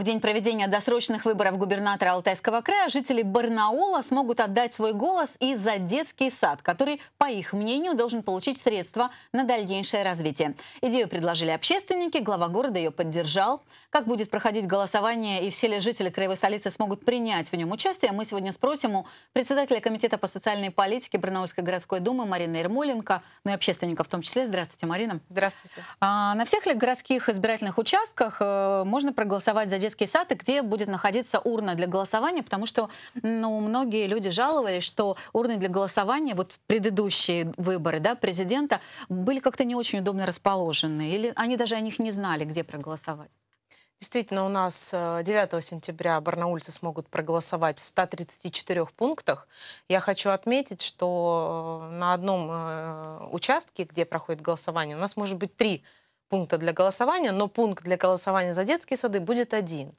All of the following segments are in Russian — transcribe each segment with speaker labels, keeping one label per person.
Speaker 1: В день проведения досрочных выборов губернатора Алтайского края жители Барнаула смогут отдать свой голос и за детский сад, который, по их мнению, должен получить средства на дальнейшее развитие. Идею предложили общественники, глава города ее поддержал. Как будет проходить голосование и все ли жители краевой столицы смогут принять в нем участие, мы сегодня спросим у председателя Комитета по социальной политике Барнаульской городской думы Марины Ермоленко, ну и общественника в том числе. Здравствуйте, Марина. Здравствуйте. А, на всех ли городских избирательных участках э, можно проголосовать за детский детский сад и где будет находиться урна для голосования, потому что ну, многие люди жаловались, что урны для голосования, вот предыдущие выборы да, президента, были как-то не
Speaker 2: очень удобно расположены, или они даже о них не знали, где проголосовать. Действительно, у нас 9 э, сентября барнаульцы смогут проголосовать в 134 пунктах. Я хочу отметить, что э, на одном э, участке, где проходит голосование, у нас может быть три пункта для голосования, но пункт для голосования за детские сады будет один.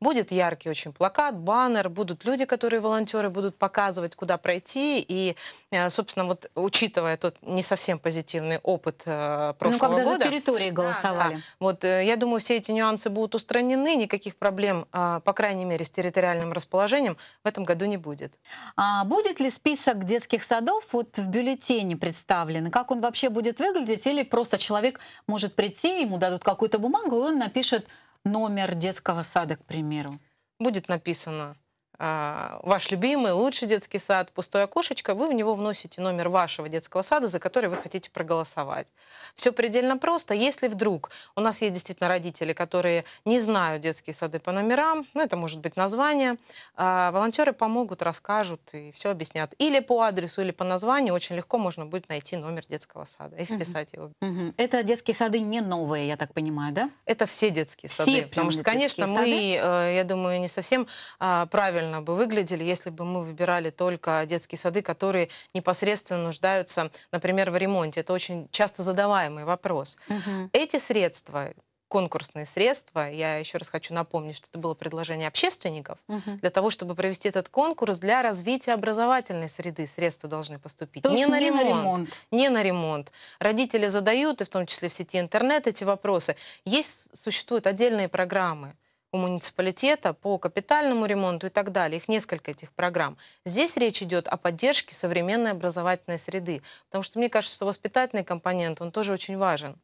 Speaker 2: Будет яркий очень плакат, баннер, будут люди, которые волонтеры будут показывать, куда пройти. И, э, собственно, вот учитывая тот не совсем позитивный опыт э, ну, прошлого ну, когда года... за территории голосовали. Да, да. Вот э, я думаю, все эти нюансы будут устранены, никаких проблем, по крайней мере, с территориальным расположением в этом году не будет. А будет ли список детских садов вот в бюллетене представлен? Как он вообще будет выглядеть? Или
Speaker 1: просто человек может прийти прийти, ему дадут какую-то бумагу, и он напишет номер детского
Speaker 2: сада, к примеру. Будет написано а, ваш любимый, лучший детский сад, пустое окошечко, вы в него вносите номер вашего детского сада, за который вы хотите проголосовать. Все предельно просто. Если вдруг у нас есть действительно родители, которые не знают детские сады по номерам, ну это может быть название, а, волонтеры помогут, расскажут и все объяснят. Или по адресу, или по названию очень легко можно будет найти номер детского сада и вписать угу.
Speaker 1: его. Угу. Это детские сады не новые, я так понимаю, да? Это все детские все сады. Потому что, конечно, мы,
Speaker 2: э, я думаю, не совсем а, правильно правильно бы выглядели, если бы мы выбирали только детские сады, которые непосредственно нуждаются, например, в ремонте. Это очень часто задаваемый вопрос. Угу. Эти средства, конкурсные средства. Я еще раз хочу напомнить, что это было предложение общественников. Угу. Для того, чтобы провести этот конкурс, для развития образовательной среды средства должны поступить. не на, не ремонт, на ремонт. Не на ремонт. Родители задают, и в том числе в сети интернет, эти вопросы. Есть, существуют отдельные программы у муниципалитета по капитальному ремонту и так далее. Их несколько этих программ. Здесь речь идет о поддержке современной образовательной среды, потому что мне кажется, что воспитательный компонент, он тоже очень важен.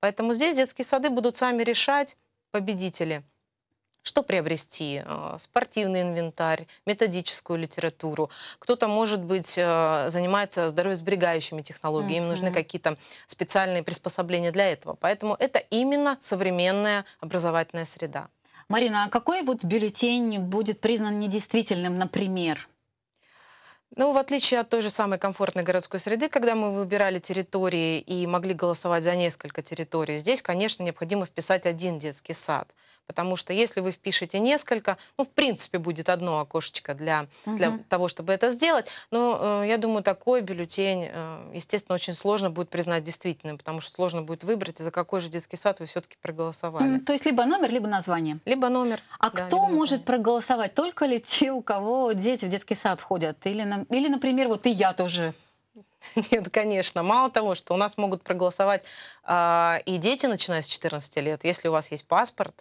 Speaker 2: Поэтому здесь детские сады будут сами решать победители, что приобрести, а, спортивный инвентарь, методическую литературу. Кто-то, может быть, а, занимается здоровьесберегающими технологиями, mm-hmm. им нужны какие-то специальные приспособления для этого. Поэтому это именно современная образовательная среда. Марина,
Speaker 1: а какой вот бюллетень будет признан недействительным, например?
Speaker 2: Ну, в отличие от той же самой комфортной городской среды, когда мы выбирали территории и могли голосовать за несколько территорий, здесь, конечно, необходимо вписать один детский сад. Потому что если вы впишете несколько, ну, в принципе, будет одно окошечко для, угу. для того, чтобы это сделать. Но э, я думаю, такой бюллетень, э, естественно, очень сложно будет признать действительным, потому что сложно будет выбрать, за какой же детский сад вы все-таки проголосовали. То есть либо номер, либо название. Либо номер.
Speaker 1: А да, кто может проголосовать? Только ли те, у кого дети в детский сад ходят? Или, или
Speaker 2: например, вот и я тоже. Нет, конечно. Мало того, что у нас могут проголосовать э, и дети, начиная с 14 лет, если у вас есть паспорт,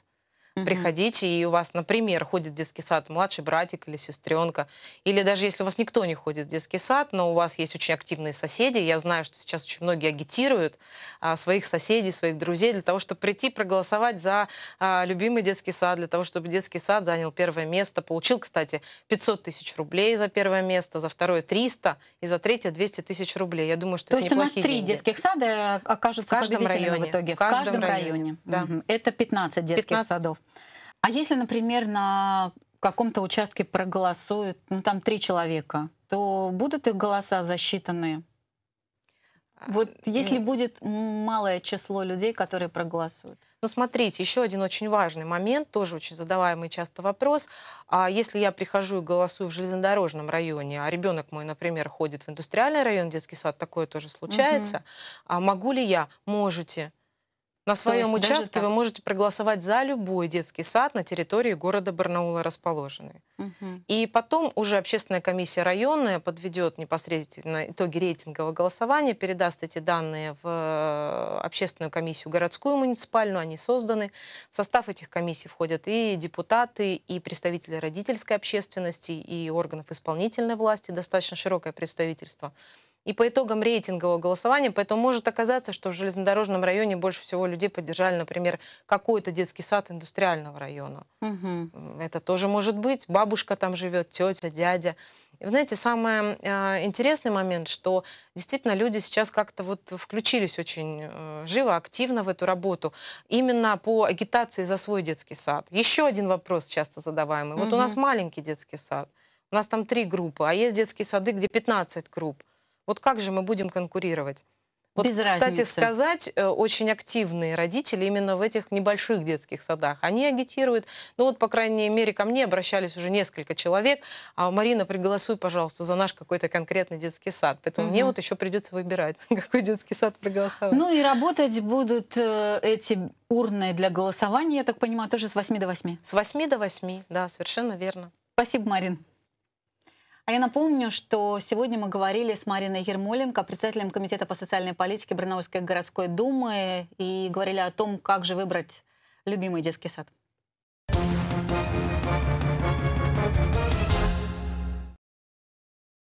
Speaker 2: Угу. Приходите, и у вас, например, ходит в детский сад младший братик или сестренка. Или даже если у вас никто не ходит в детский сад, но у вас есть очень активные соседи. Я знаю, что сейчас очень многие агитируют а, своих соседей, своих друзей для того, чтобы прийти проголосовать за а, любимый детский сад, для того, чтобы детский сад занял первое место. Получил, кстати, 500 тысяч рублей за первое место, за второе 300 и за третье 200 тысяч рублей. Я думаю, что То это есть неплохие у нас три деньги. детских сада э, окажутся в каждом районе. в итоге. В каждом, в каждом районе. районе.
Speaker 1: Да. Угу. Это 15 детских 15... садов. А если, например, на каком-то участке проголосуют, ну там три человека, то будут их голоса засчитаны? А, вот если Нет. Ну будет малое
Speaker 2: число людей, которые проголосуют. Ну, смотрите, еще один очень важный момент, тоже очень задаваемый часто вопрос. А если я прихожу и голосую в железнодорожном районе, а ребенок мой, например, ходит в индустриальный район, детский сад, такое тоже случается, угу. а могу ли я? Можете. На своем участке вы можете проголосовать за любой детский сад на территории города Барнаула расположенный. Угу. И потом уже общественная комиссия районная подведет непосредственно итоги рейтингового голосования, передаст эти данные в э, общественную комиссию городскую муниципальную, они созданы. В состав этих комиссий входят и депутаты, и представители родительской общественности, и органов исполнительной власти, достаточно широкое представительство и по итогам рейтингового голосования. Поэтому может оказаться, что в железнодорожном районе больше всего людей поддержали, например, какой-то детский сад индустриального района. Угу. Это тоже может быть. Бабушка там живет, тетя, дядя. И, знаете, самый э, интересный момент, что действительно люди сейчас как-то вот включились очень э, живо, активно в эту работу, именно по агитации за свой детский сад. Еще один вопрос часто задаваемый. Вот у нас маленький детский сад. У нас там три группы, а есть детские сады, где 15 групп. Вот как же мы будем конкурировать?
Speaker 1: Вот, Без кстати разницы. сказать,
Speaker 2: э, очень активные родители именно в этих небольших детских садах. Они агитируют. Ну вот, по крайней мере, ко мне обращались уже несколько человек. А, Марина, приголосуй, пожалуйста, за наш какой-то конкретный детский сад. Поэтому угу. мне вот еще придется выбирать, какой детский сад проголосовать. Ну
Speaker 1: и работать будут э, эти урны для голосования, я так понимаю, тоже с 8 до 8? С 8
Speaker 2: до 8, да, совершенно верно. Спасибо, Марин.
Speaker 1: А я напомню, что сегодня мы говорили с Мариной Ермоленко, председателем Комитета по социальной политике Барнаульской городской думы, и говорили о том, как же выбрать любимый детский сад.